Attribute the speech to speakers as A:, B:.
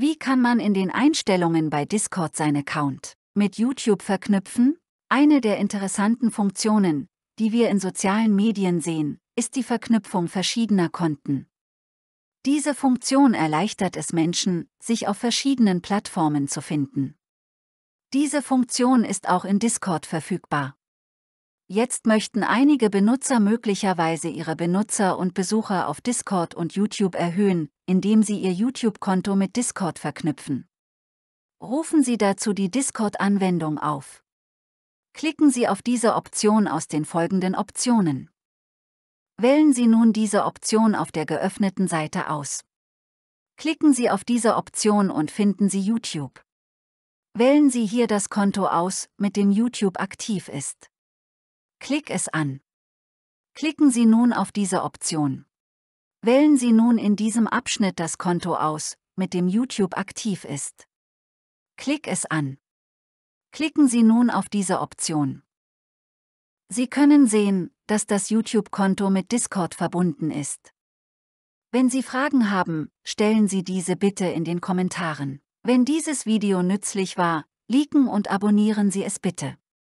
A: Wie kann man in den Einstellungen bei Discord seinen Account mit YouTube verknüpfen? Eine der interessanten Funktionen, die wir in sozialen Medien sehen, ist die Verknüpfung verschiedener Konten. Diese Funktion erleichtert es Menschen, sich auf verschiedenen Plattformen zu finden. Diese Funktion ist auch in Discord verfügbar. Jetzt möchten einige Benutzer möglicherweise ihre Benutzer und Besucher auf Discord und YouTube erhöhen, indem sie ihr YouTube-Konto mit Discord verknüpfen. Rufen Sie dazu die Discord-Anwendung auf. Klicken Sie auf diese Option aus den folgenden Optionen. Wählen Sie nun diese Option auf der geöffneten Seite aus. Klicken Sie auf diese Option und finden Sie YouTube. Wählen Sie hier das Konto aus, mit dem YouTube aktiv ist. Klick es an. Klicken Sie nun auf diese Option. Wählen Sie nun in diesem Abschnitt das Konto aus, mit dem YouTube aktiv ist. Klick es an. Klicken Sie nun auf diese Option. Sie können sehen, dass das YouTube-Konto mit Discord verbunden ist. Wenn Sie Fragen haben, stellen Sie diese bitte in den Kommentaren. Wenn dieses Video nützlich war, liken und abonnieren Sie es bitte.